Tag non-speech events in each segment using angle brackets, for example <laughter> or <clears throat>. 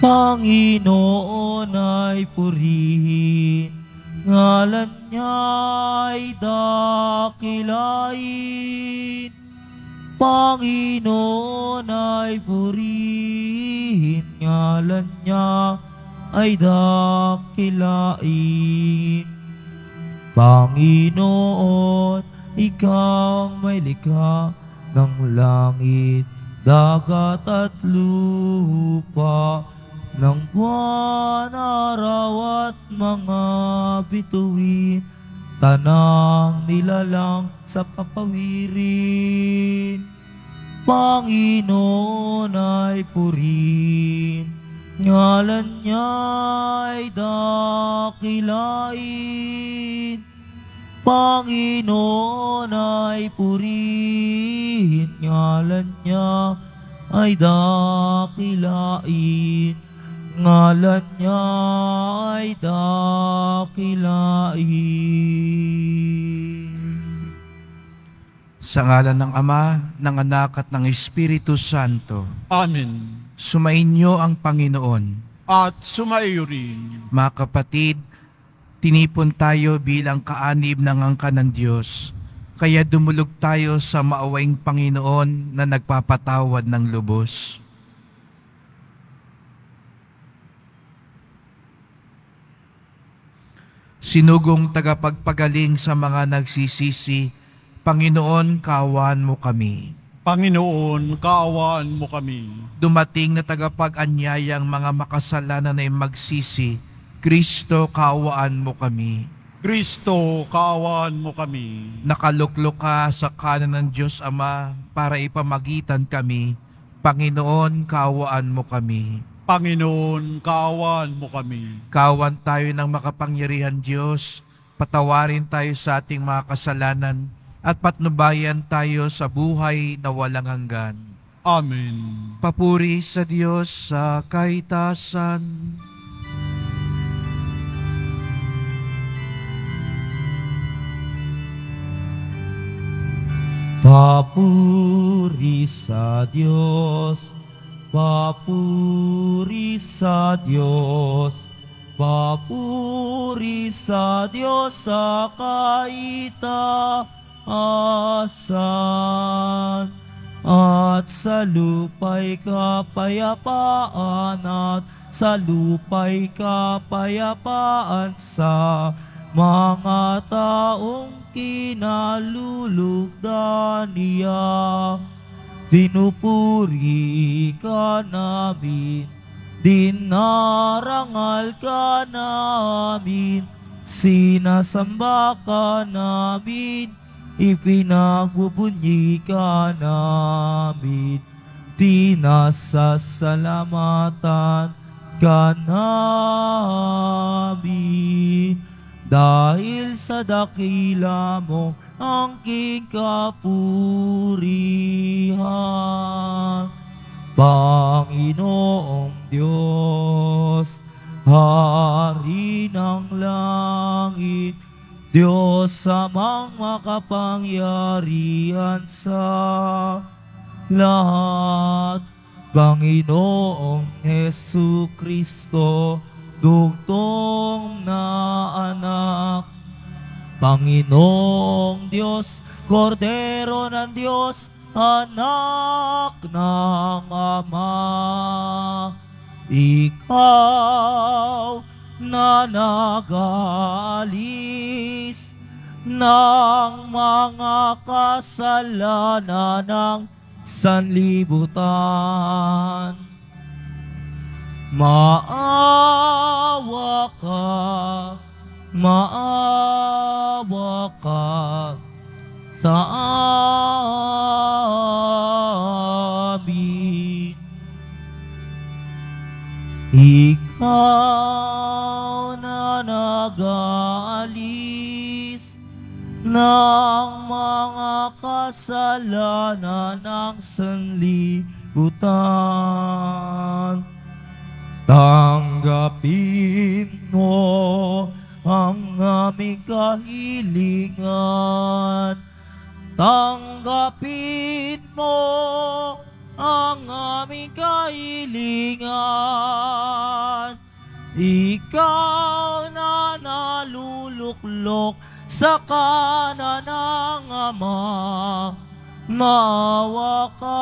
Panginoon ay purihin, ngalan niya ay dakilain. Panginoon ay purihin, ngalan niya ay dakilain. Panginoon, ikaw ang may likha ng langit, dagat at lupa ng buwan, araw at mga bituin, tanang nilalang sa papawirin. Panginoon ay purin, ngalan niya ay dakilain. Panginoon ay purin, ngalan niya ay dakilain ngalan niya ay dakilain. Sa ngalan ng Ama, ng Anak at ng Espiritu Santo. Amen. Sumainyo ang Panginoon. At sumaiyo rin. Mga kapatid, tinipon tayo bilang kaanib ng angka ng Diyos. Kaya dumulog tayo sa maawaing Panginoon na nagpapatawad ng lubos. sinugong tagapagpagaling sa mga nagsisisi, Panginoon, kaawaan mo kami. Panginoon, kaawaan mo kami. Dumating na tagapag-anyayang mga makasalanan na magsisi, Kristo, kaawaan mo kami. Kristo, kaawaan mo kami. Nakaluklok ka sa kanan ng Diyos Ama para ipamagitan kami. Panginoon, kaawaan mo kami. Panginoon, kawan mo kami. Kawan tayo ng makapangyarihan Diyos. Patawarin tayo sa ating mga kasalanan at patnubayan tayo sa buhay na walang hanggan. Amen. Papuri sa Diyos sa kaitasan. Papuri sa Diyos Papuri sa Diyos, papuri sa Diyos sa kaitaasan at sa lupa'y kapayapaan at sa lupa'y kapayapaan sa mga taong kinalulugdan niya. Pinupuri ka namin, dinarangal ka namin, sinasamba ka namin, ipinagbubunyi ka namin. Dinasasalamatan ka namin, dahil sa dakila mo, angking kapurihan. Panginoong Diyos, Hari ng langit, Diyos amang makapangyarihan sa lahat. Panginoong Yesu Kristo, dugtong na anak Panginoong Diyos, Kordero ng Diyos, Anak ng Ama, Ikaw na nagalis ng mga kasalanan ng sanlibutan. Maawa ka, maawa ka sa amin. Ikaw na nagalis ng mga kasalanan ng sanlibutan. Tanggapin mo aming kahilingan. Tanggapin mo ang aming kahilingan. Ikaw na naluluklok sa kanan ng Ama, maawa ka,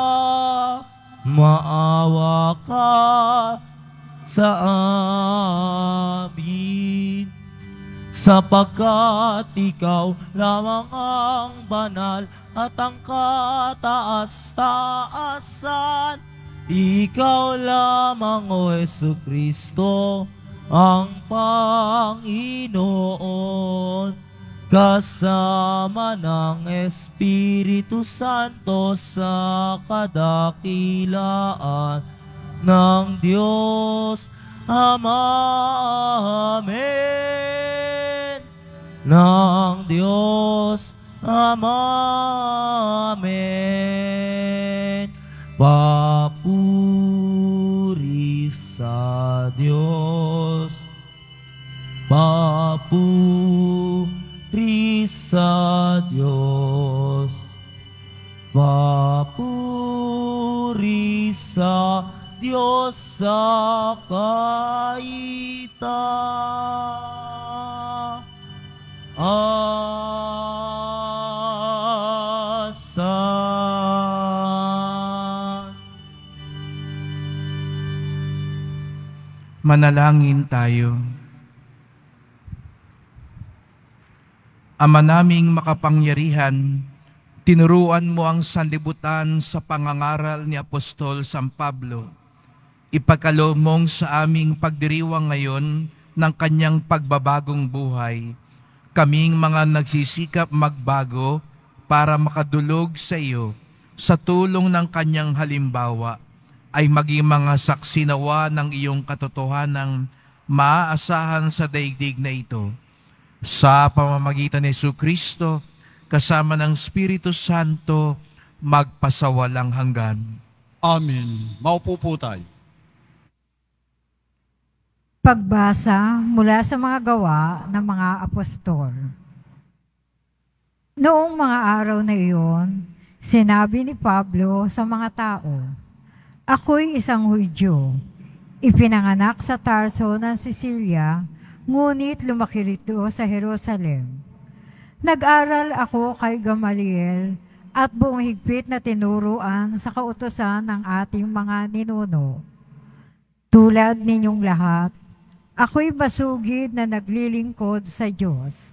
maawa ka sa amin. Sapagkat ikaw lamang ang banal at ang kataas-taasan, ikaw lamang o Yesu Kristo ang Panginoon. Kasama ng Espiritu Santo sa kadakilaan ng Diyos Ama, Amen. Nang Diyos, Ama, Amen. Papuri sa Diyos, papuri sa Diyos, papuri sa Diyos. Diyos sa kaita. Asan. Manalangin tayo. Ama naming makapangyarihan, tinuruan mo ang sanlibutan sa pangangaral ni Apostol San Pablo ipagkaloob sa aming pagdiriwang ngayon ng kanyang pagbabagong buhay, kaming mga nagsisikap magbago para makadulog sa iyo sa tulong ng kanyang halimbawa ay maging mga saksi nawa ng iyong katotohanang maaasahan sa daigdig na ito. Sa pamamagitan ni Yesu Kristo, kasama ng Espiritu Santo, magpasawalang hanggan. Amen. Maupo po tayo. Pagbasa mula sa mga gawa ng mga apostol. Noong mga araw na iyon, sinabi ni Pablo sa mga tao, Ako'y isang Hudyo, ipinanganak sa Tarso ng Sicilia, ngunit lumaki rito sa Jerusalem. Nag-aral ako kay Gamaliel at buong higpit na tinuruan sa kautosan ng ating mga ninuno. Tulad ninyong lahat, Ako'y masugid na naglilingkod sa Diyos.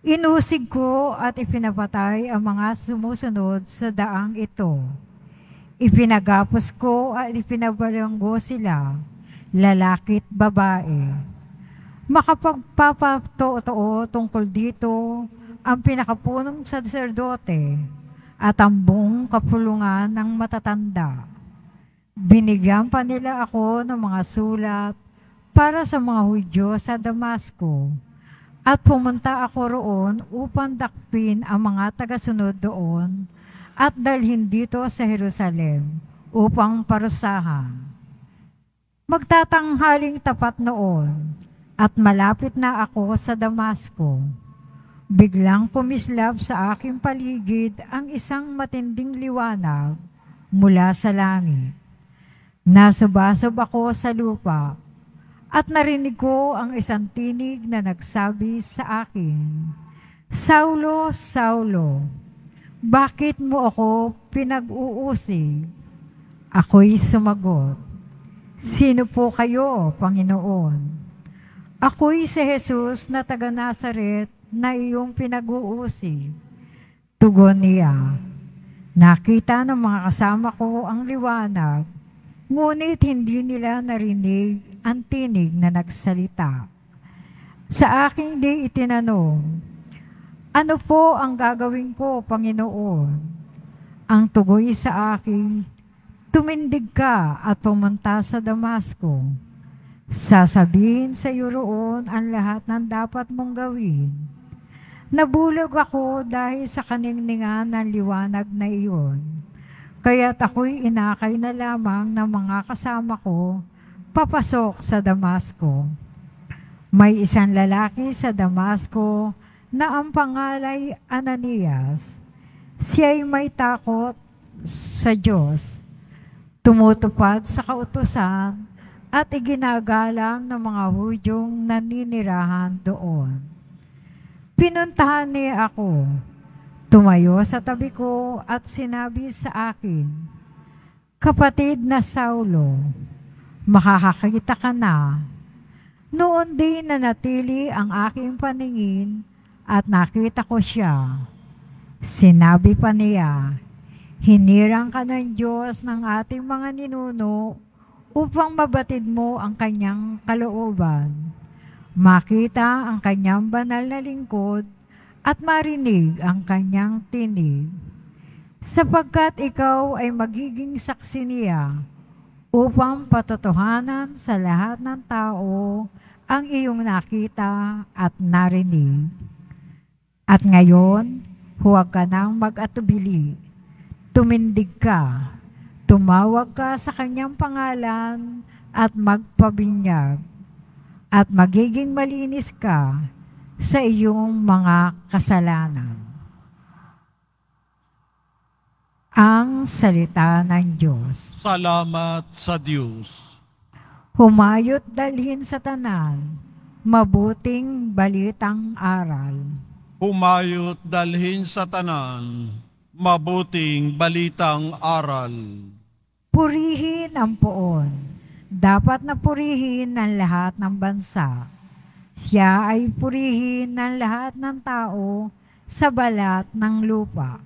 Inusig ko at ipinapatay ang mga sumusunod sa daang ito. Ipinagapos ko at ipinabalanggo sila, lalakit babae. Makapagpapatotoo tungkol dito ang pinakapunong saserdote at ang buong kapulungan ng matatanda. Binigyan pa nila ako ng mga sulat para sa mga Hudyo sa Damasco. At pumunta ako roon upang dakpin ang mga tagasunod doon at dalhin dito sa Jerusalem upang parusahan. Magtatanghaling tapat noon at malapit na ako sa Damasco. Biglang kumislab sa aking paligid ang isang matinding liwanag mula sa langit. Nasubasob ako sa lupa at narinig ko ang isang tinig na nagsabi sa akin, Saulo, Saulo, bakit mo ako pinag-uusig? Ako'y sumagot, Sino po kayo, Panginoon? Ako'y si Jesus na taga Nazaret na iyong pinag-uusig. Tugon niya, Nakita ng mga kasama ko ang liwanag, ngunit hindi nila narinig ang tinig na nagsalita. Sa aking di itinanong, ano po ang gagawin ko, Panginoon? Ang tugoy sa akin, tumindig ka at pumunta sa Damasco. Sasabihin sa iyo roon ang lahat ng dapat mong gawin. Nabulag ako dahil sa kaningningan ng liwanag na iyon. Kaya't ako'y inakay na lamang ng mga kasama ko Pagpapasok sa Damasco, may isang lalaki sa Damasco na ang pangalay Ananias. Siya ay may takot sa Diyos, tumutupad sa kautosan at iginagalang ng mga Hudyong naninirahan doon. Pinuntahan niya ako, tumayo sa tabi ko at sinabi sa akin, Kapatid na Saulo, makakakita ka na. Noon din nanatili ang aking paningin at nakita ko siya. Sinabi pa niya, hinirang ka ng Diyos ng ating mga ninuno upang mabatid mo ang kanyang kalooban, makita ang kanyang banal na lingkod at marinig ang kanyang tinig, sapagkat ikaw ay magiging saksi niya upang patotohanan sa lahat ng tao ang iyong nakita at narinig. At ngayon, huwag ka nang mag-atubili. Tumindig ka, tumawag ka sa kanyang pangalan at magpabinyag at magiging malinis ka sa iyong mga kasalanan. ang salita ng Diyos. Salamat sa Diyos. Humayot dalhin sa tanan, mabuting balitang aral. Humayot dalhin sa tanan, mabuting balitang aral. Purihin ang poon, dapat na purihin ng lahat ng bansa. Siya ay purihin ng lahat ng tao sa balat ng lupa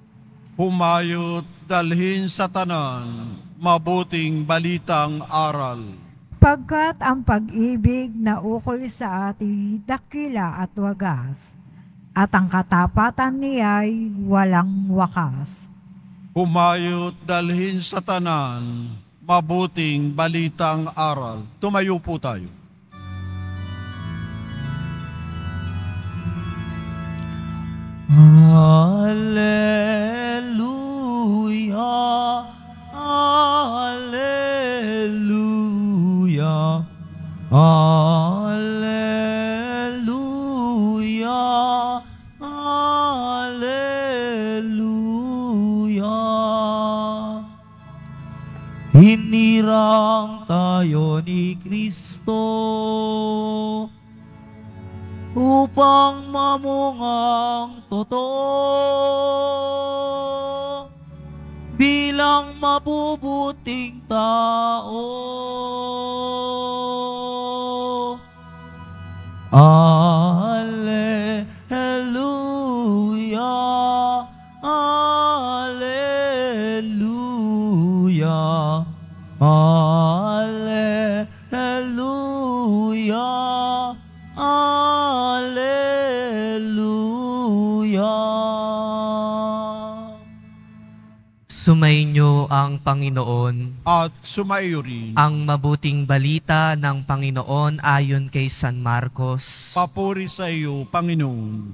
Humayot dalhin sa tanan, mabuting balitang aral. Pagkat ang pag-ibig na ukol sa atin dakila at wagas, at ang katapatan niya'y walang wakas. Humayot dalhin sa tanan, mabuting balitang aral. Tumayo po tayo. Hallelujah, Hallelujah, Hallelujah, Hallelujah. Hinirang tayo ni Kristo upang mamungang totoo bilang mabubuting tao. ninyo ang Panginoon at sumaiyo rin ang mabuting balita ng Panginoon ayon kay San Marcos. Papuri sa iyo, Panginoon.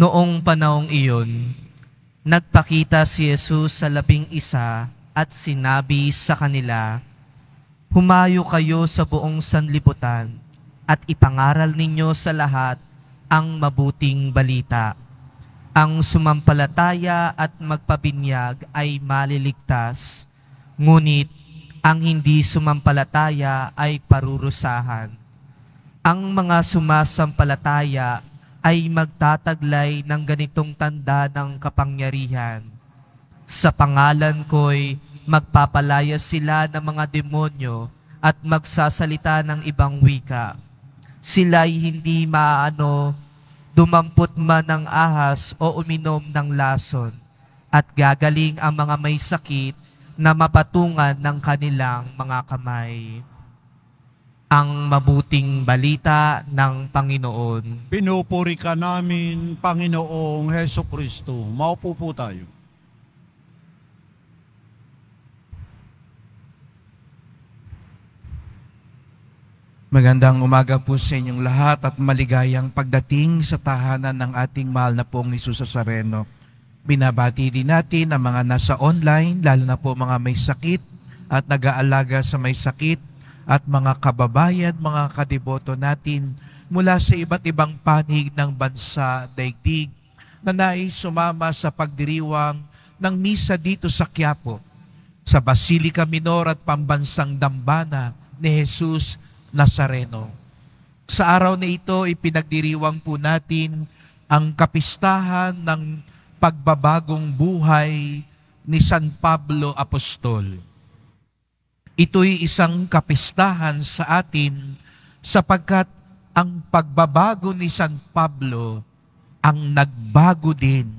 Noong panahong iyon, nagpakita si Jesus sa labing isa at sinabi sa kanila, Humayo kayo sa buong sanlibutan at ipangaral ninyo sa lahat ang mabuting balita ang sumampalataya at magpabinyag ay maliligtas, ngunit ang hindi sumampalataya ay parurusahan. Ang mga sumasampalataya ay magtataglay ng ganitong tanda ng kapangyarihan. Sa pangalan ko'y magpapalaya sila ng mga demonyo at magsasalita ng ibang wika. Sila'y hindi maano dumampot man ng ahas o uminom ng lason, at gagaling ang mga may sakit na mapatungan ng kanilang mga kamay. Ang mabuting balita ng Panginoon. Pinupuri ka namin, Panginoong Heso Kristo. Maupo po tayo. Magandang umaga po sa inyong lahat at maligayang pagdating sa tahanan ng ating mahal na pong Isus sa Sareno. Binabati din natin ang mga nasa online, lalo na po mga may sakit at nag-aalaga sa may sakit at mga kababayan, mga kadiboto natin mula sa iba't ibang panig ng bansa daigdig na nais sumama sa pagdiriwang ng misa dito sa Quiapo sa Basilica Minor at Pambansang Dambana ni Jesus Nazareno. Sa araw na ito, ipinagdiriwang po natin ang kapistahan ng pagbabagong buhay ni San Pablo Apostol. Ito'y isang kapistahan sa atin sapagkat ang pagbabago ni San Pablo ang nagbago din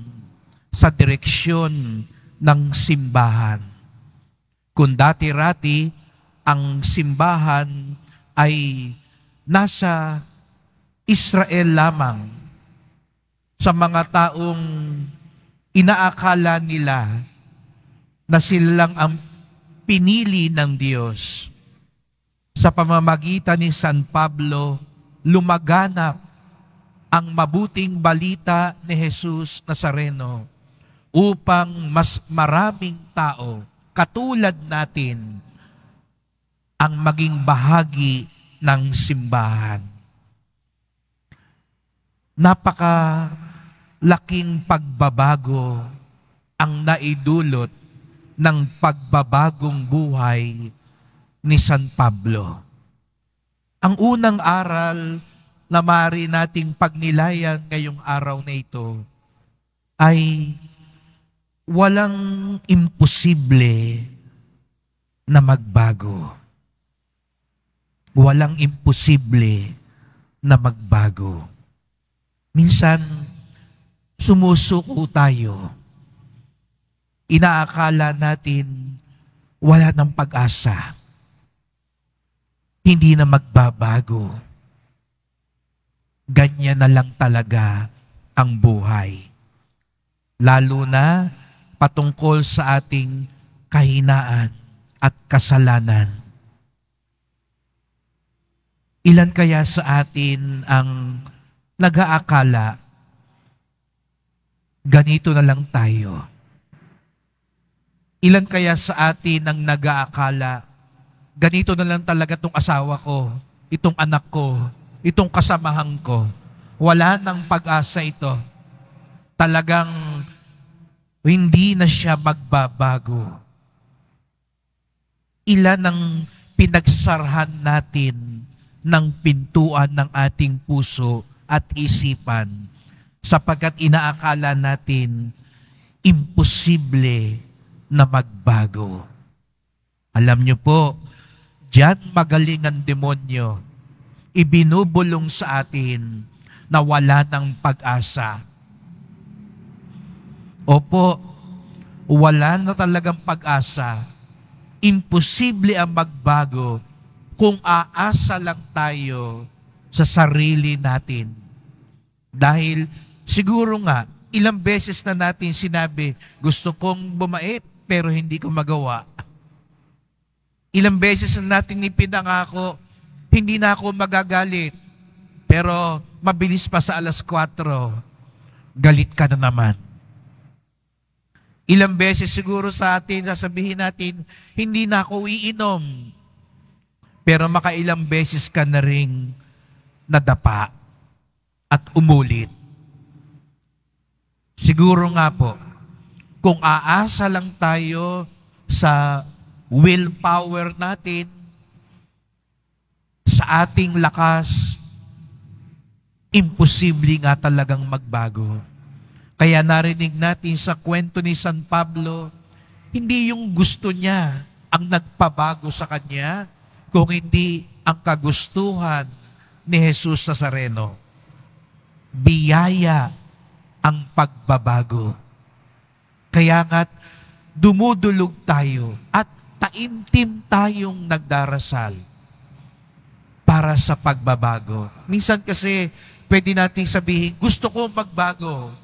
sa direksyon ng simbahan. Kung dati-rati ang simbahan ay nasa Israel lamang sa mga taong inaakala nila na sila lang ang pinili ng Diyos. Sa pamamagitan ni San Pablo, lumaganap ang mabuting balita ni Jesus Nazareno upang mas maraming tao katulad natin ang maging bahagi ng simbahan. Napaka laking pagbabago ang naidulot ng pagbabagong buhay ni San Pablo. Ang unang aral na mari nating pagnilayan ngayong araw na ito ay walang imposible na magbago. Walang imposible na magbago. Minsan, sumusuko tayo. Inaakala natin wala ng pag-asa. Hindi na magbabago. Ganyan na lang talaga ang buhay. Lalo na patungkol sa ating kahinaan at kasalanan. Ilan kaya sa atin ang nag-aakala ganito na lang tayo? Ilan kaya sa atin ang nag-aakala ganito na lang talaga itong asawa ko, itong anak ko, itong kasamahan ko. Wala nang pag-asa ito. Talagang hindi na siya magbabago. Ilan ang pinagsarhan natin ng pintuan ng ating puso at isipan sapagkat inaakala natin imposible na magbago. Alam niyo po, diyan magaling ang demonyo. Ibinubulong sa atin na wala ng pag-asa. Opo, wala na talagang pag-asa. Imposible ang magbago kung aasa lang tayo sa sarili natin. Dahil siguro nga, ilang beses na natin sinabi, gusto kong bumait pero hindi ko magawa. Ilang beses na natin ipinangako, hindi na ako magagalit. Pero mabilis pa sa alas 4, galit ka na naman. Ilang beses siguro sa atin, sasabihin natin, hindi na ako iinom pero makailang beses ka na ring nadapa at umulit. Siguro nga po, kung aasa lang tayo sa willpower natin, sa ating lakas, imposible nga talagang magbago. Kaya narinig natin sa kwento ni San Pablo, hindi yung gusto niya ang nagpabago sa kanya, kung hindi ang kagustuhan ni Jesus Nazareno. Biyaya ang pagbabago. Kaya nga't dumudulog tayo at taimtim tayong nagdarasal para sa pagbabago. Minsan kasi pwede nating sabihin, gusto ko magbago.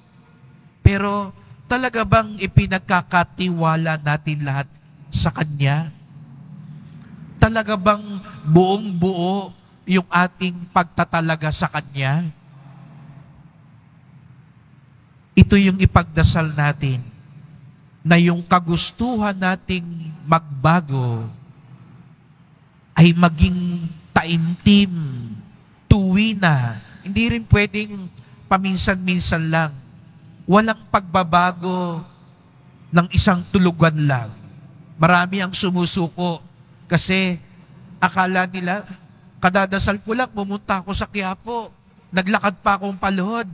Pero talaga bang ipinagkakatiwala natin lahat sa Kanya? talaga bang buong buo yung ating pagtatalaga sa Kanya? Ito yung ipagdasal natin na yung kagustuhan nating magbago ay maging taimtim, tuwi na. Hindi rin pwedeng paminsan-minsan lang. Walang pagbabago ng isang tulugan lang. Marami ang sumusuko kasi akala nila, kadadasal ko lang, pumunta ako sa Quiapo. Naglakad pa akong paluhod.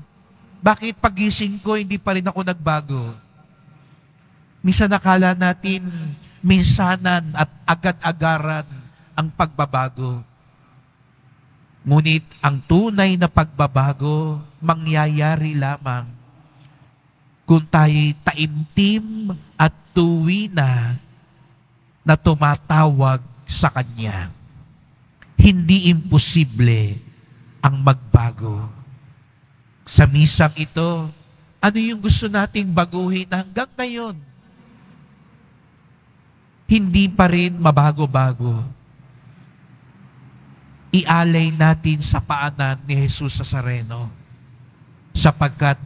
Bakit pagising ko, hindi pa rin ako nagbago? Minsan nakala natin, minsanan at agad-agaran ang pagbabago. Ngunit ang tunay na pagbabago, mangyayari lamang kung tayo'y taimtim at tuwi na na tumatawag sa Kanya. Hindi imposible ang magbago. Sa misang ito, ano yung gusto nating baguhin hanggang ngayon? Hindi pa rin mabago-bago. Ialay natin sa paanan ni Jesus sa Sareno sapagkat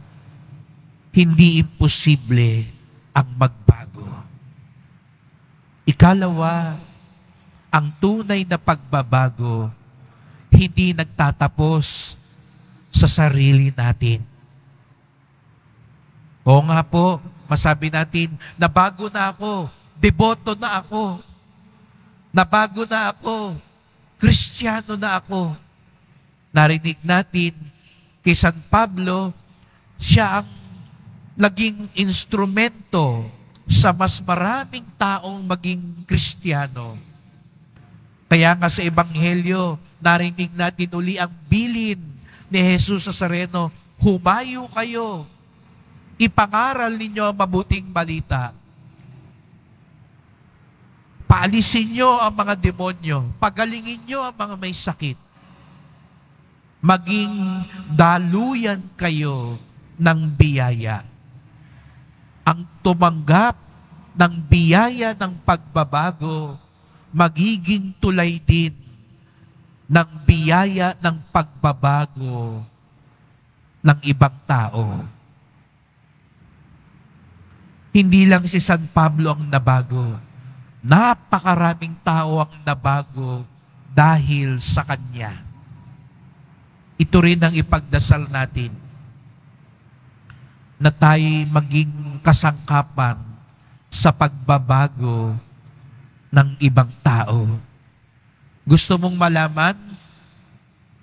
hindi imposible ang magbago. Ikalawa, ang tunay na pagbabago hindi nagtatapos sa sarili natin. Oo nga po, masabi natin, nabago na ako, deboto na ako, nabago na ako, kristyano na ako. Narinig natin kay San Pablo, siya ang naging instrumento sa mas maraming taong maging Kristiyano. Kaya nga sa Ebanghelyo, narinig natin uli ang bilin ni Jesus sa Sareno, humayo kayo, ipangaral ninyo ang mabuting balita. Paalisin nyo ang mga demonyo, pagalingin nyo ang mga may sakit. Maging daluyan kayo ng biyaya. Ang tumanggap ng biyaya ng pagbabago, magiging tulay din ng biyaya ng pagbabago ng ibang tao. Hindi lang si San Pablo ang nabago. Napakaraming tao ang nabago dahil sa Kanya. Ito rin ang ipagdasal natin na tayo maging kasangkapan sa pagbabago ng ibang tao. Gusto mong malaman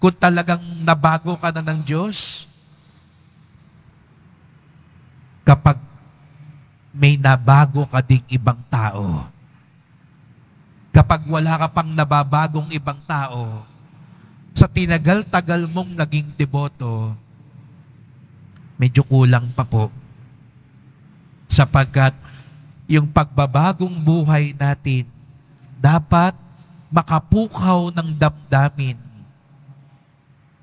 kung talagang nabago ka na ng Diyos? Kapag may nabago ka ding ibang tao. Kapag wala ka pang nababagong ibang tao, sa tinagal-tagal mong naging deboto, medyo kulang pa po. Sapagkat yung pagbabagong buhay natin dapat makapukaw ng damdamin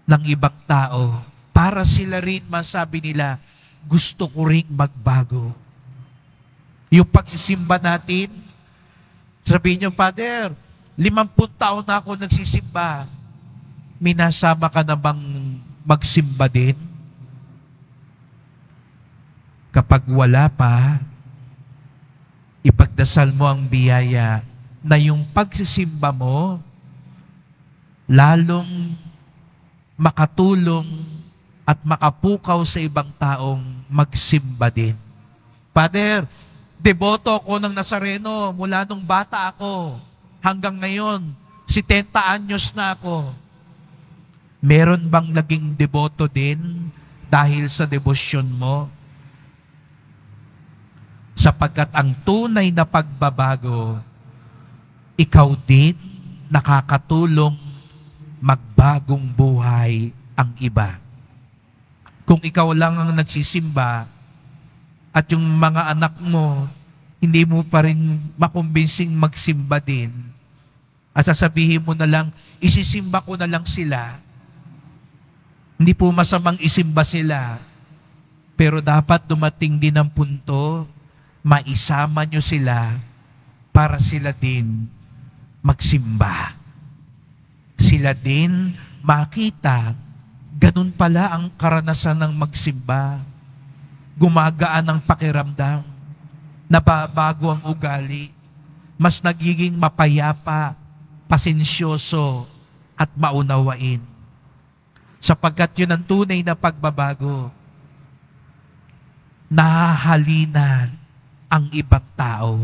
ng ibang tao para sila rin masabi nila, gusto ko rin magbago. Yung pagsisimba natin, sabihin nyo, Father, limampung taon na ako nagsisimba. Minasama ka na bang magsimba din? Kapag wala pa, Pagdasal mo ang biyaya na yung pagsisimba mo, lalong makatulong at makapukaw sa ibang taong magsimba din. Father, deboto ako ng Nazareno mula nung bata ako hanggang ngayon, 70 anyos na ako. Meron bang naging deboto din dahil sa debosyon mo? sapagkat ang tunay na pagbabago, ikaw din nakakatulong magbagong buhay ang iba. Kung ikaw lang ang nagsisimba at yung mga anak mo, hindi mo pa rin makumbinsing magsimba din, at sasabihin mo na lang, isisimba ko na lang sila. Hindi po masamang isimba sila. Pero dapat dumating din ang punto maisama nyo sila para sila din magsimba. Sila din makita, ganun pala ang karanasan ng magsimba. Gumagaan ang pakiramdam, nababago ang ugali, mas nagiging mapayapa, pasensyoso, at maunawain. Sapagkat yun ang tunay na pagbabago. Nahahalina ang ibang tao.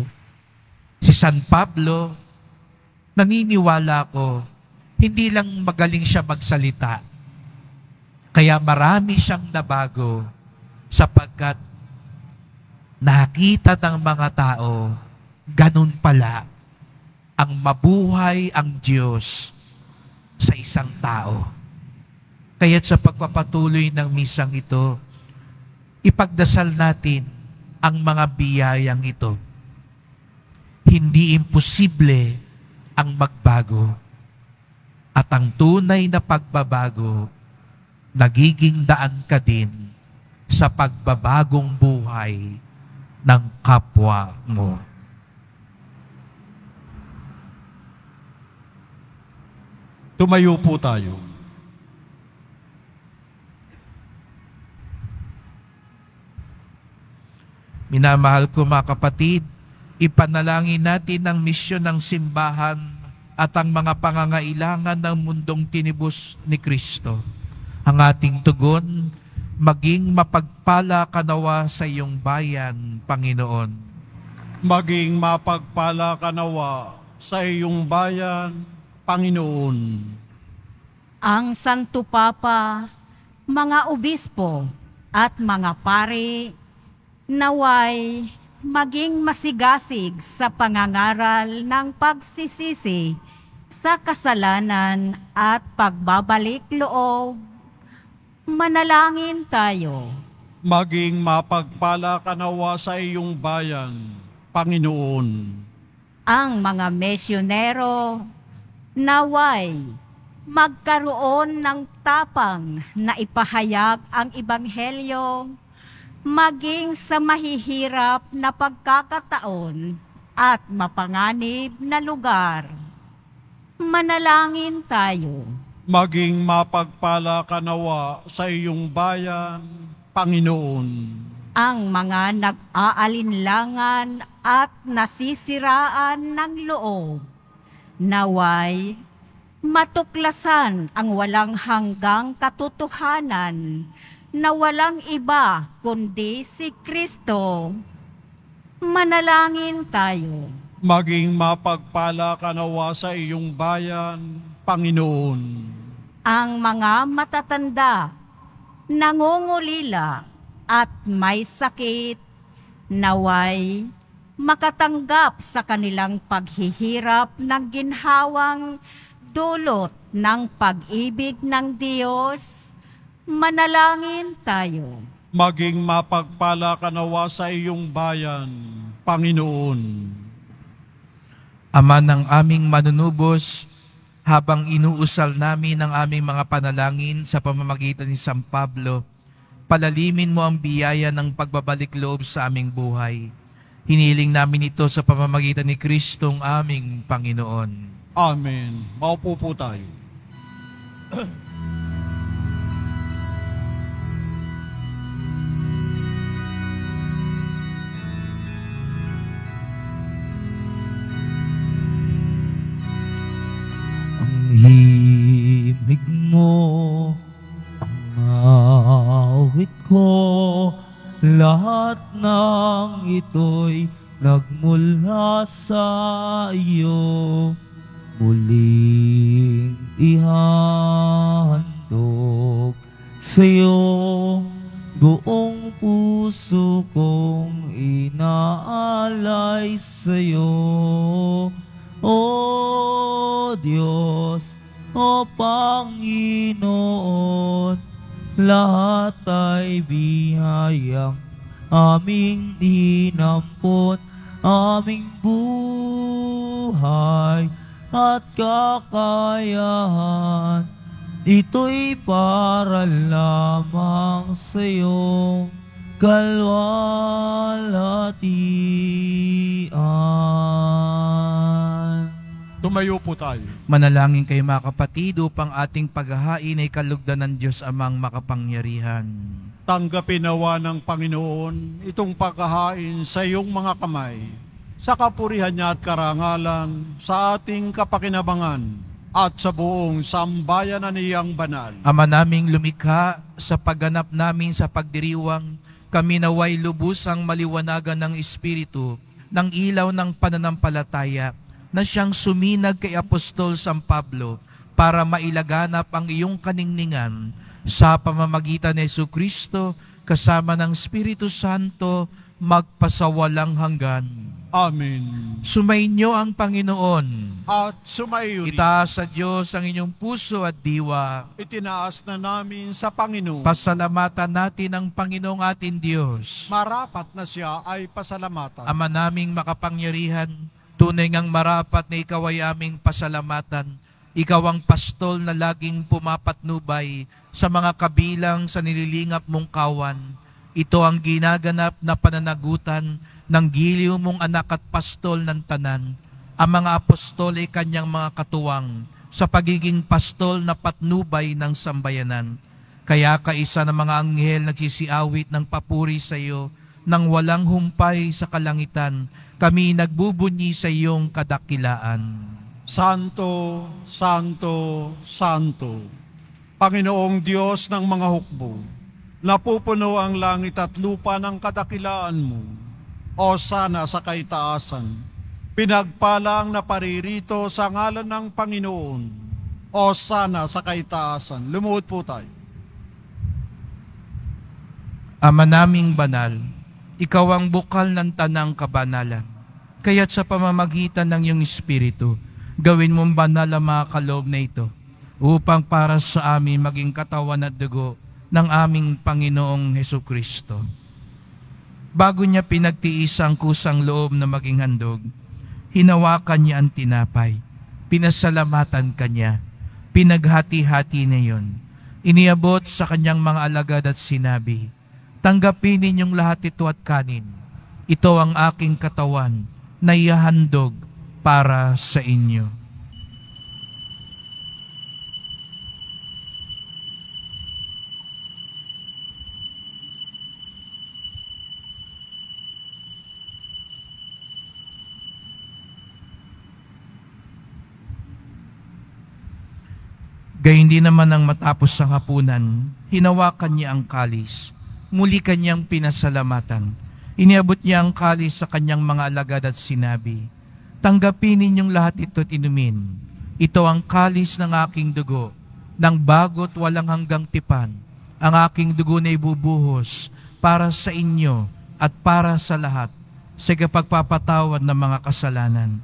Si San Pablo, naniniwala ko, hindi lang magaling siya magsalita, kaya marami siyang nabago sapagkat nakita ng mga tao, ganun pala ang mabuhay ang Diyos sa isang tao. Kaya sa pagpapatuloy ng misang ito, ipagdasal natin ang mga biyayang ito. Hindi imposible ang magbago. At ang tunay na pagbabago, nagiging daan ka din sa pagbabagong buhay ng kapwa mo. Tumayo po tayo. Minamahal ko mga kapatid, ipanalangin natin ang misyon ng simbahan at ang mga pangangailangan ng mundong tinibus ni Kristo. Ang ating tugon, maging mapagpala kanawa sa iyong bayan, Panginoon. Maging mapagpala kanawa sa iyong bayan, Panginoon. Ang Santo Papa, mga obispo at mga pari naway maging masigasig sa pangangaral ng pagsisisi sa kasalanan at pagbabalik loob. Manalangin tayo. Maging mapagpala kanawa sa iyong bayan, Panginoon. Ang mga mesyonero, naway, magkaroon ng tapang na ipahayag ang Ibanghelyo maging sa mahihirap na pagkakataon at mapanganib na lugar. Manalangin tayo. Maging mapagpala kanawa sa iyong bayan, Panginoon. Ang mga nag-aalinlangan at nasisiraan ng loob, naway matuklasan ang walang hanggang katotohanan na walang iba kundi si Kristo. Manalangin tayo. Maging mapagpala kanawa sa iyong bayan, Panginoon. Ang mga matatanda, nangungulila at may sakit, naway makatanggap sa kanilang paghihirap ng ginhawang dulot ng pag-ibig ng Diyos Manalangin tayo. Maging mapagpala kanawa sa iyong bayan, Panginoon. Ama ng aming manunubos, habang inuusal namin ang aming mga panalangin sa pamamagitan ni San Pablo, palalimin mo ang biyaya ng pagbabalik loob sa aming buhay. Hiniling namin ito sa pamamagitan ni Kristong aming Panginoon. Amen. Maupo po tayo. <clears throat> ito'y nagmula sa iyo muling ihandog sa iyo buong puso kong inaalay sa iyo O Diyos O Panginoon lahat ay bihayang aming dinampot, aming buhay at kakayahan. Ito'y para lamang sa iyong kalwalatian. Tumayo po tayo. Manalangin kayo mga kapatid upang ating paghahain ay kalugdan ng Diyos amang makapangyarihan. Tanggapin nawa ng Panginoon itong pagkahain sa iyong mga kamay, sa kapurihan niya at karangalan, sa ating kapakinabangan, at sa buong sambayanan niyang banal. Ama naming lumikha, sa pagganap namin sa pagdiriwang, kami naway lubusang maliwanagan ng Espiritu, ng ilaw ng pananampalataya, na siyang suminag kay Apostol San Pablo para mailaganap ang iyong kaningningan sa pamamagitan ni Yesu Kristo kasama ng Espiritu Santo magpasawalang hanggan. Amen. Sumainyo ang Panginoon. At sumayo Itaas sa Diyos ang inyong puso at diwa. Itinaas na namin sa Panginoon. Pasalamatan natin ang Panginoong ating Diyos. Marapat na siya ay pasalamatan. Ama naming makapangyarihan, tunay ngang marapat na ikaw ay aming pasalamatan. Ikaw ang pastol na laging pumapatnubay sa mga kabilang sa nililingap mong kawan. Ito ang ginaganap na pananagutan ng giliw mong anak at pastol ng tanan. Ang mga apostol ay kanyang mga katuwang sa pagiging pastol na patnubay ng sambayanan. Kaya kaisa ng mga anghel nagsisiawit ng papuri sa iyo nang walang humpay sa kalangitan. Kami nagbubunyi sa iyong kadakilaan. Santo, Santo, Santo. Panginoong Diyos ng mga hukbo, napupuno ang langit at lupa ng kadakilaan mo, o sana sa kaitaasan. Pinagpalang na paririto sa ngalan ng Panginoon, o sana sa kaitaasan. Lumuhod po tayo. Ama naming banal, ikaw ang bukal ng tanang kabanalan. Kaya't sa pamamagitan ng iyong Espiritu, gawin mong banal ang mga kaloob na ito upang para sa amin maging katawan at dugo ng aming Panginoong Heso Kristo. Bago niya pinagtiis ang kusang loob na maging handog, hinawakan niya ang tinapay, pinasalamatan kanya, pinaghati-hati na yon. Iniabot sa kanyang mga alagad at sinabi, Tanggapin ninyong lahat ito at kanin. Ito ang aking katawan na ihahandog para sa inyo. Gayun din naman ang matapos sa hapunan, hinawakan niya ang kalis. Muli kanyang pinasalamatan. Iniabot niya ang kalis sa kanyang mga alagad at sinabi, Tanggapin ninyong lahat ito at inumin. Ito ang kalis ng aking dugo, ng bagot walang hanggang tipan. Ang aking dugo na ibubuhos para sa inyo at para sa lahat sa pagpapatawad ng mga kasalanan.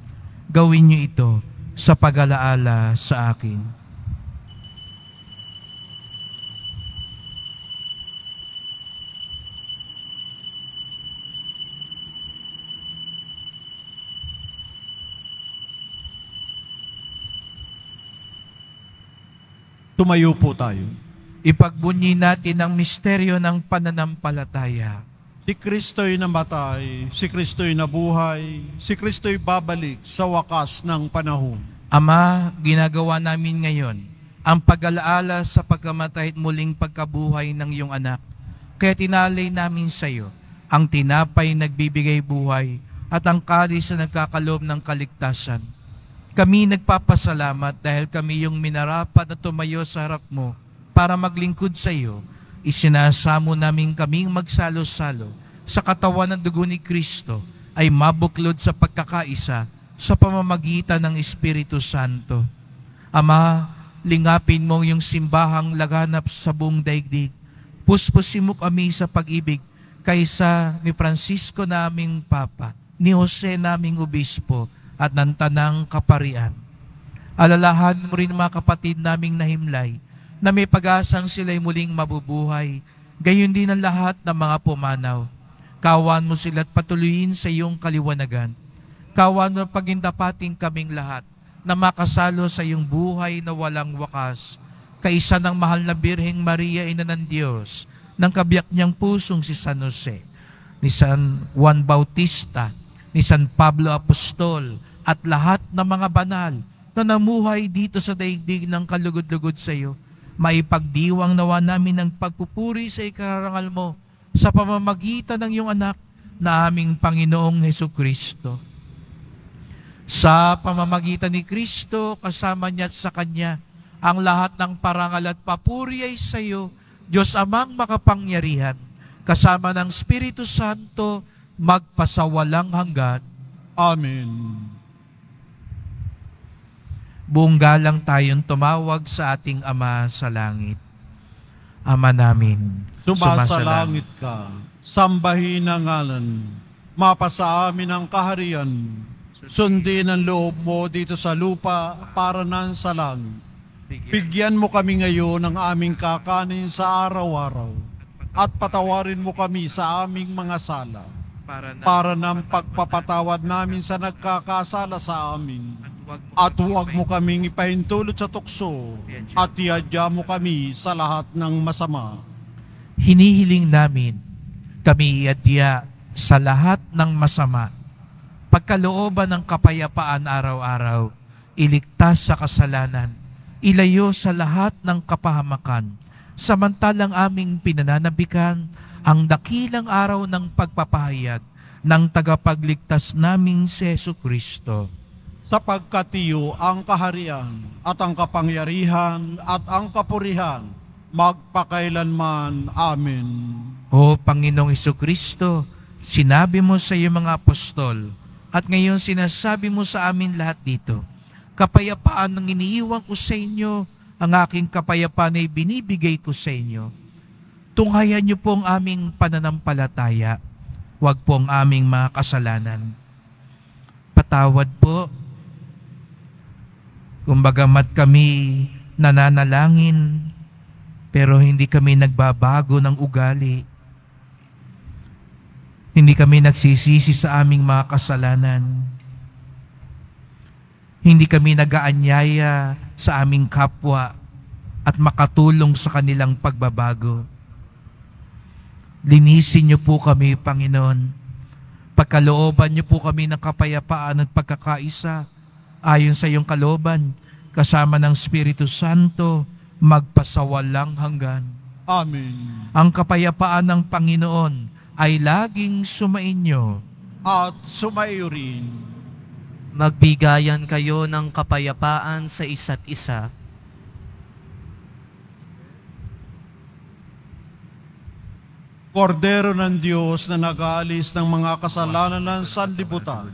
Gawin niyo ito sa pag-alaala sa akin. Tumayo po tayo. Ipagbunyi natin ang misteryo ng pananampalataya. Si Kristo'y namatay, si Kristo'y nabuhay, si Kristo'y babalik sa wakas ng panahon. Ama, ginagawa namin ngayon ang pag-alaala sa pagkamatay at muling pagkabuhay ng iyong anak. Kaya tinalay namin sa iyo ang tinapay nagbibigay buhay at ang kalis na nagkakaloob ng kaligtasan kami nagpapasalamat dahil kami yung minarapat na tumayo sa harap mo para maglingkod sa iyo. Isinasamo namin kaming magsalo-salo sa katawan ng dugo ni Kristo ay mabuklod sa pagkakaisa sa pamamagitan ng Espiritu Santo. Ama, lingapin mo yung simbahang laganap sa buong daigdig. Puspusin mo kami sa pag-ibig kaysa ni Francisco naming Papa, ni Jose naming Obispo, at ng tanang kaparian. Alalahan mo rin mga kapatid naming nahimlay na may pag-asang sila'y muling mabubuhay, gayon din ang lahat ng mga pumanaw. Kawan mo sila't patuloyin sa iyong kaliwanagan. Kawan mo pagindapating kaming lahat na makasalo sa iyong buhay na walang wakas. Kaisa ng mahal na Birheng Maria, Ina ng Diyos, ng kabiyak niyang pusong si San Jose, ni San Juan Bautista, ni San Pablo Apostol, at lahat ng mga banal na namuhay dito sa daigdig ng kalugod-lugod sa iyo. May pagdiwang nawa namin ng pagpupuri sa ikararangal mo sa pamamagitan ng iyong anak na aming Panginoong Heso Kristo. Sa pamamagitan ni Kristo, kasama niya at sa Kanya, ang lahat ng parangal at papuri ay sa iyo, Diyos amang makapangyarihan, kasama ng Espiritu Santo, magpasawalang hanggan. Amen buong galang tayong tumawag sa ating Ama sa langit. Ama namin, sumasalangit ka, sambahin ang ngalan, mapasa amin ang kaharian, sundin ang loob mo dito sa lupa para nang sa langit. Bigyan mo kami ngayon ng aming kakanin sa araw-araw at patawarin mo kami sa aming mga sala para ng pagpapatawad namin sa nagkakasala sa amin at huwag mo kaming ipahintulot sa tukso at iadya mo kami sa lahat ng masama. Hinihiling namin kami iadya sa lahat ng masama. Pagkalooban ng kapayapaan araw-araw, iligtas sa kasalanan, ilayo sa lahat ng kapahamakan, samantalang aming pinananabikan ang dakilang araw ng pagpapahayag ng tagapagligtas naming si Kristo sapagkat iyo ang kaharian at ang kapangyarihan at ang kapurihan magpakailanman. Amen. O Panginoong Iso Kristo, sinabi mo sa iyong mga apostol at ngayon sinasabi mo sa amin lahat dito, kapayapaan ang iniiwan ko sa inyo, ang aking kapayapaan ay binibigay ko sa inyo. Tunghayan niyo po ang aming pananampalataya, huwag po ang aming mga kasalanan. Patawad po Kumbagamat kami nananalangin, pero hindi kami nagbabago ng ugali. Hindi kami nagsisisi sa aming mga kasalanan. Hindi kami nagaanyaya sa aming kapwa at makatulong sa kanilang pagbabago. Linisin niyo po kami, Panginoon. Pagkalooban niyo po kami ng kapayapaan at pagkakaisa ayon sa iyong kaloban, kasama ng Espiritu Santo, magpasawalang hanggan. Amen. Ang kapayapaan ng Panginoon ay laging sumainyo. At sumayo rin. Magbigayan kayo ng kapayapaan sa isa't isa. Kordero ng Diyos na nagalis ng mga kasalanan ng sanlibutan,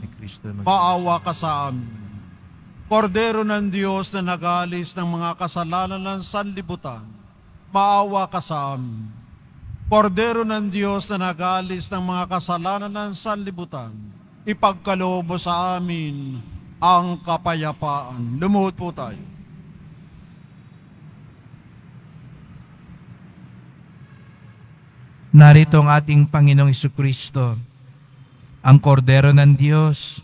paawa ka sa amin. Kordero ng Diyos na nagalis ng mga kasalanan ng sanlibutan, maawa ka sa amin. Kordero ng Diyos na nagalis ng mga kasalanan ng sanlibutan, ipagkaloob sa amin ang kapayapaan. Lumuhod po tayo. Narito ang ating Panginoong Kristo, ang kordero ng Diyos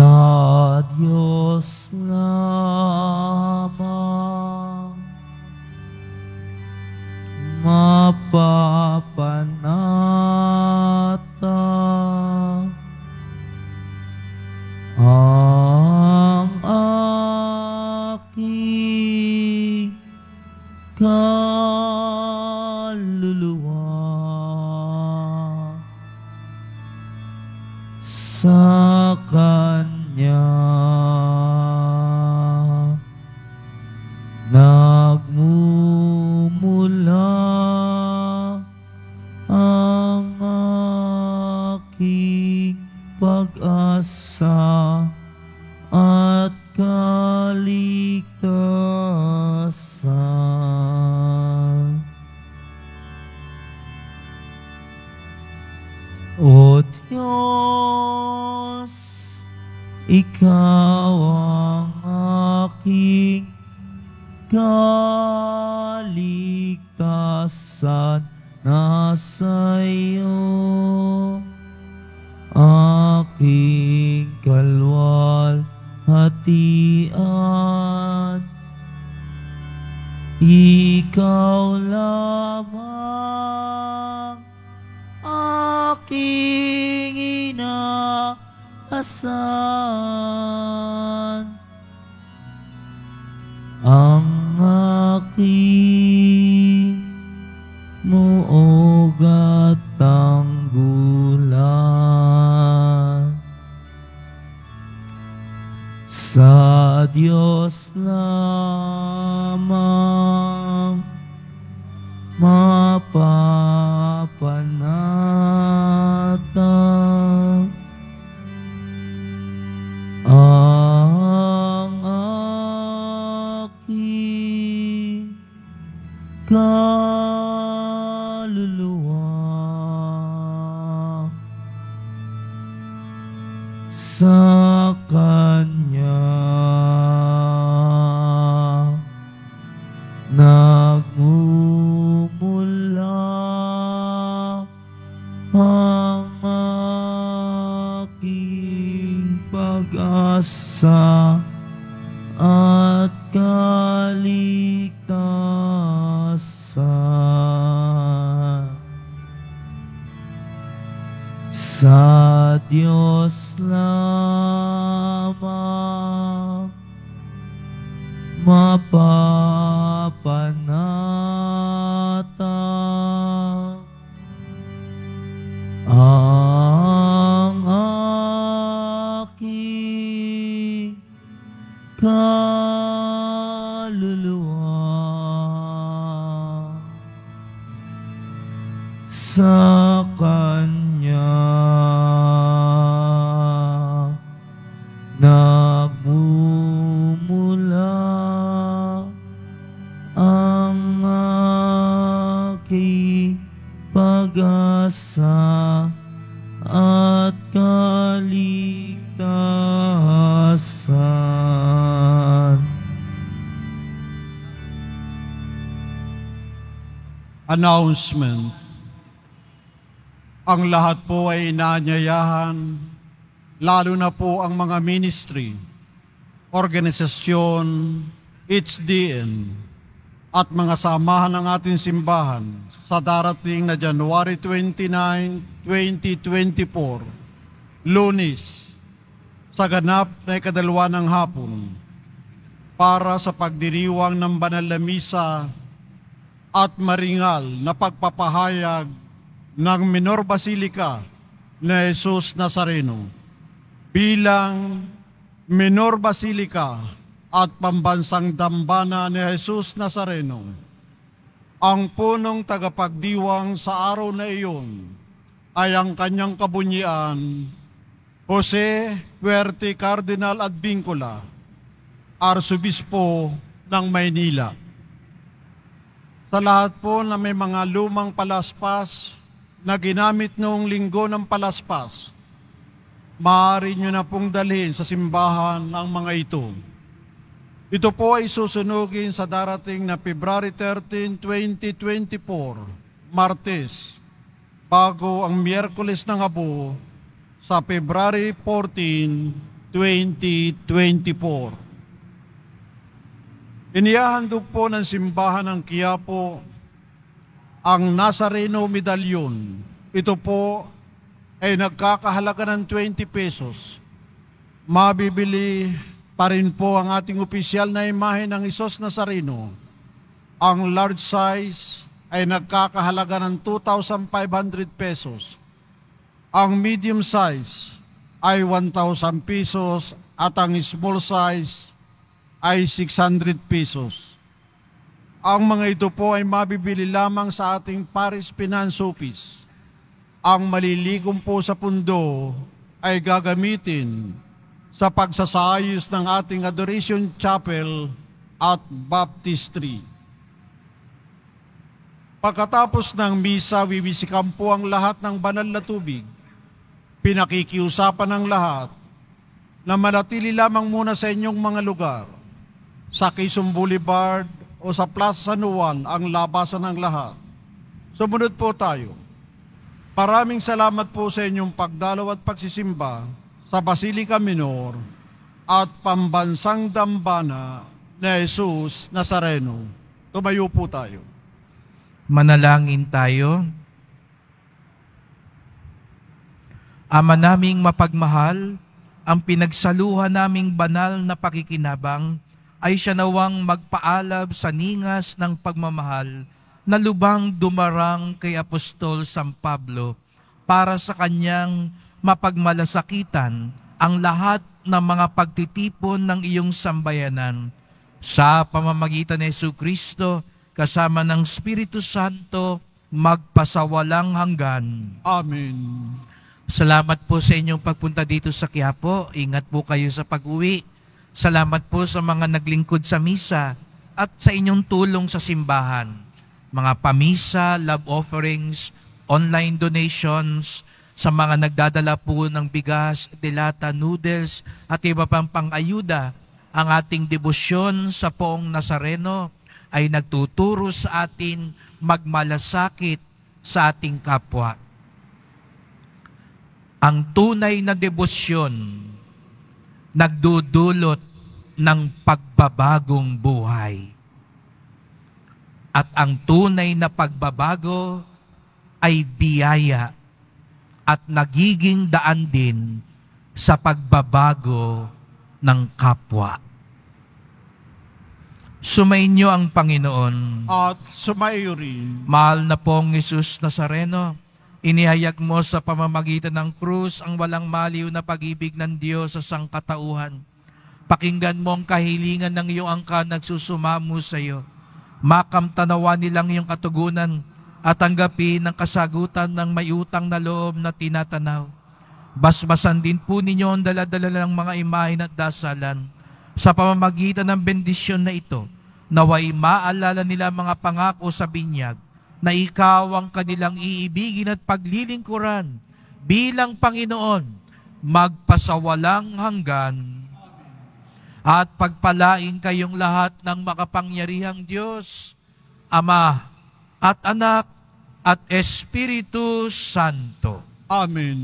Sa Diyos lamang mapapanal sa Diyos lamang. Announcement. Ang lahat po ay inaanyayahan, lalo na po ang mga ministry, organisasyon, HDN, at mga samahan ng ating simbahan sa darating na January 29, 2024, lunis, sa ganap na ikadalawa ng hapon, para sa pagdiriwang ng banal na misa at maringal na pagpapahayag ng Minor Basilica na Jesus Nazareno bilang Minor Basilica at pambansang dambana ni Jesus Nazareno. Ang punong tagapagdiwang sa araw na iyon ay ang kanyang kabunyian, Jose Puerte Cardinal Advincula, Arsobispo ng Maynila. Sa lahat po na may mga lumang palaspas na ginamit noong linggo ng palaspas, maaari nyo na pong dalhin sa simbahan ang mga ito. Ito po ay susunugin sa darating na February 13, 2024, Martes, bago ang Miyerkules ng Abo sa February 14, 2024. Inihahandog po ng simbahan ng Quiapo ang Nazareno Medallion. Ito po ay nagkakahalaga ng 20 pesos. Mabibili pa rin po ang ating opisyal na imahe ng Isos Nazareno. Ang large size ay nagkakahalaga ng 2,500 pesos. Ang medium size ay 1,000 pesos at ang small size ay 600 pesos. Ang mga ito po ay mabibili lamang sa ating Paris Finance Office. Ang malilikom po sa pundo ay gagamitin sa pagsasayos ng ating Adoration Chapel at Baptistry. Pagkatapos ng misa, wiwisikan po ang lahat ng banal na tubig. Pinakikiusapan ng lahat na manatili lamang muna sa inyong mga lugar sa Quezon Boulevard o sa Plaza San Juan ang labasan ng lahat. Sumunod po tayo. Maraming salamat po sa inyong pagdalaw at pagsisimba sa Basilica Minor at Pambansang Dambana na Jesus Nazareno. Tumayo po tayo. Manalangin tayo. Ama naming mapagmahal, ang pinagsaluhan naming banal na pakikinabang, ay siya nawang magpaalab sa ningas ng pagmamahal na lubang dumarang kay Apostol San Pablo para sa kanyang mapagmalasakitan ang lahat ng mga pagtitipon ng iyong sambayanan sa pamamagitan ni Yesu Kristo kasama ng Espiritu Santo magpasawalang hanggan. Amen. Salamat po sa inyong pagpunta dito sa Quiapo. Ingat po kayo sa pag-uwi. Salamat po sa mga naglingkod sa misa at sa inyong tulong sa simbahan. Mga pamisa, love offerings, online donations, sa mga nagdadala po ng bigas, dilata, noodles at iba pang pangayuda, ang ating debosyon sa poong Nazareno ay nagtuturo sa atin magmalasakit sa ating kapwa. Ang tunay na debosyon nagdudulot ng pagbabagong buhay. At ang tunay na pagbabago ay biyaya at nagiging daan din sa pagbabago ng kapwa. Sumainyo ang Panginoon. At sumayo rin. Mahal na pong Isus Nazareno, Inihayag mo sa pamamagitan ng krus ang walang maliw na pag-ibig ng Diyos sa sangkatauhan. Pakinggan mo ang kahilingan ng iyong angka nagsusumamo sa iyo. Makamtanawa nilang iyong katugunan at tanggapin ang kasagutan ng may na loob na tinatanaw. Basbasan din po ninyo ang daladala ng mga imahin at dasalan sa pamamagitan ng bendisyon na ito naway maalala nila mga pangako sa binyag na ikaw ang kanilang iibigin at paglilingkuran bilang Panginoon magpasawalang hanggan at pagpalain kayong lahat ng makapangyarihang Diyos, Ama at Anak at Espiritu Santo. Amen.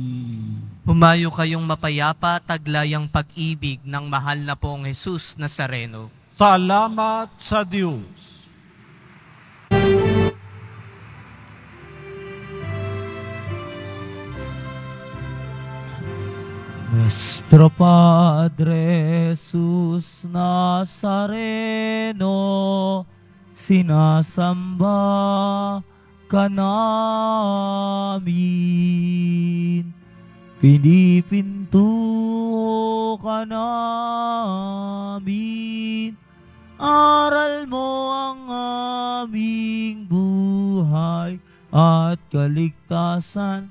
Humayo kayong mapayapa taglayang pag-ibig ng mahal na pong Jesus Nazareno. Salamat sa Diyos. Nuestro Padre Jesús Nazareno, sinasamba ka namin. Pinipinto ka namin, aral mo ang aming buhay at kaligtasan